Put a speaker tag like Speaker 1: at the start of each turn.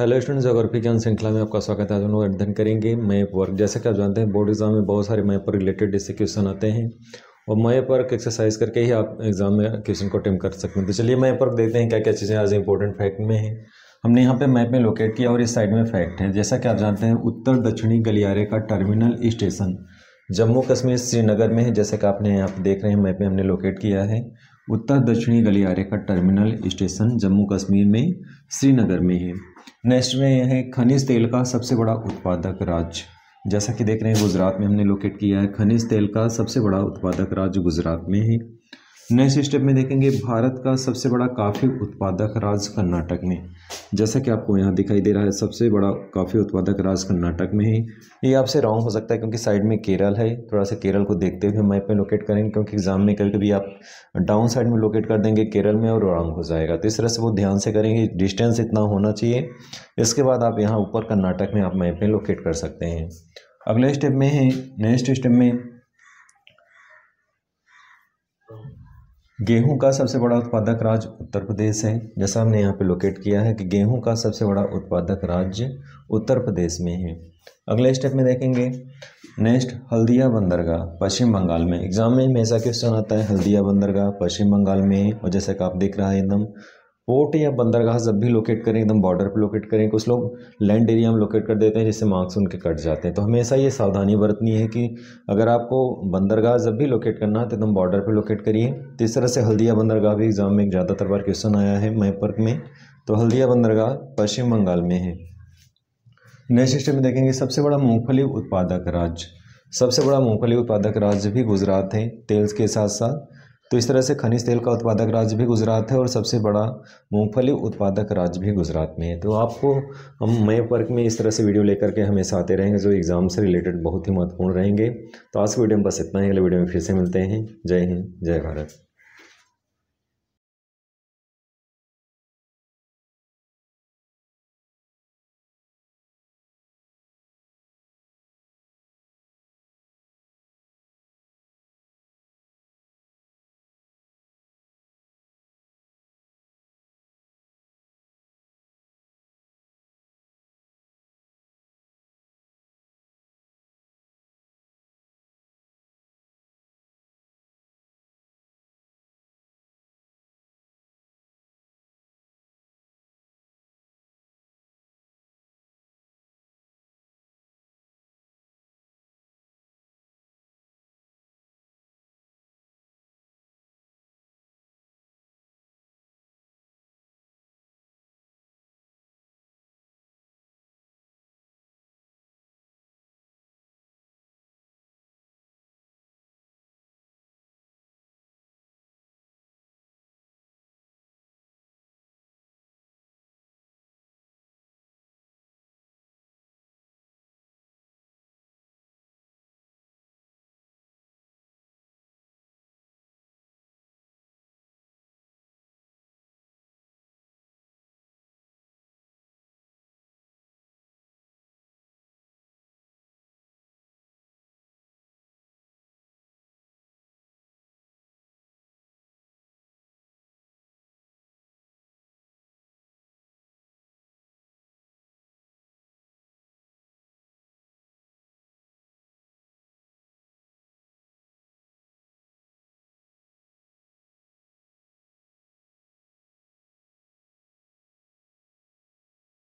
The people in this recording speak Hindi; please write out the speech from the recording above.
Speaker 1: हेलो स्टूडेंट्स जोग्राफी ज्ञान श्रृंखला में आपका स्वागत है आज अध्ययन करेंगे मैप वर्क जैसा कि आप जानते हैं बोर्ड एग्जाम में बहुत सारे मैप पर रिलेटेड जैसे क्वेश्चन आते हैं और मैप वर्क एक्सरसाइज करके ही आप एग्जाम में क्वेश्चन को अटेम्प्ट कर सकते हैं तो चलिए मैप वर्क देखते हैं क्या क्या चीज़ें आज इंपॉर्टेंट फैक्ट में है हमने यहाँ पर मैप में लोकेट किया और इस साइड में फैक्ट है जैसा कि आप जानते हैं उत्तर दक्षिणी गलियारे का टर्मिनल स्टेशन जम्मू कश्मीर श्रीनगर में है जैसे कि आपने यहाँ पर देख रहे हैं मैप में हमने लोकेट किया है उत्तर दक्षिणी गलियारे का टर्मिनल स्टेशन जम्मू कश्मीर में श्रीनगर में है नेक्स्ट में यह है खनिज तेल का सबसे बड़ा उत्पादक राज्य जैसा कि देख रहे हैं गुजरात में हमने लोकेट किया है खनिज तेल का सबसे बड़ा उत्पादक राज्य गुजरात में है नेक्स्ट स्टेप में देखेंगे भारत का सबसे बड़ा काफ़ी उत्पादक राज्य कर्नाटक में जैसा कि आपको यहाँ दिखाई दे रहा है सबसे बड़ा काफ़ी उत्पादक राज्य कर्नाटक में ही ये आपसे रॉन्ग हो सकता है क्योंकि साइड में केरल है थोड़ा सा केरल को देखते हुए मैप में लोकेट करेंगे क्योंकि एग्जाम में कभी कभी आप डाउन साइड में लोकेट कर देंगे केरल में और रॉन्ग हो जाएगा तो इस तरह से वो ध्यान से करेंगे डिस्टेंस इतना होना चाहिए इसके बाद आप यहाँ ऊपर कर्नाटक में आप मैप में लोकेट कर सकते हैं अगले स्टेप में है नेक्स्ट स्टेप में गेहूं का सबसे बड़ा उत्पादक राज्य उत्तर प्रदेश है जैसा हमने यहाँ पे लोकेट किया है कि गेहूं का सबसे बड़ा उत्पादक राज्य उत्तर प्रदेश में है अगले स्टेप में देखेंगे नेक्स्ट हल्दिया बंदरगाह पश्चिम बंगाल में एग्जाम में हमेशा क्वेश्चन आता है हल्दिया बंदरगाह पश्चिम बंगाल में और जैसा कि आप देख रहा है एकदम पोर्ट या बंदरगाह जब भी लोकेट करें एकदम बॉर्डर पर लोकेट करें कुछ लोग लैंड एरिया में लोकेट कर देते हैं जिससे मार्क्स उनके कट जाते हैं तो हमेशा ये सावधानी बरतनी है कि अगर आपको बंदरगाह जब भी लोकेट करना है तो एकदम बॉर्डर पर लोकेट करिए तो इस तरह से हल्दिया बंदरगाह भी एग्ज़ाम में ज़्यादातर बार क्वेश्चन आया है मैपर्क में तो हल्दिया बंदरगाह पश्चिम बंगाल में है नेक्स्ट स्टेप में देखेंगे सबसे बड़ा मूँगफली उत्पादक राज्य सबसे बड़ा मूँगफली उत्पादक राज्य भी गुजरात है तेल के साथ साथ तो इस तरह से खनिज तेल का उत्पादक राज्य भी गुजरात है और सबसे बड़ा मूंगफली उत्पादक राज्य भी गुजरात में है तो आपको हम मई वर्क में इस तरह से वीडियो लेकर के हमेशा आते रहेंगे जो एग्ज़ाम से रिलेटेड बहुत ही महत्वपूर्ण रहेंगे तो आज के वीडियो में बस इतना ही अगले वीडियो में फिर से मिलते हैं जय हिंद जय भारत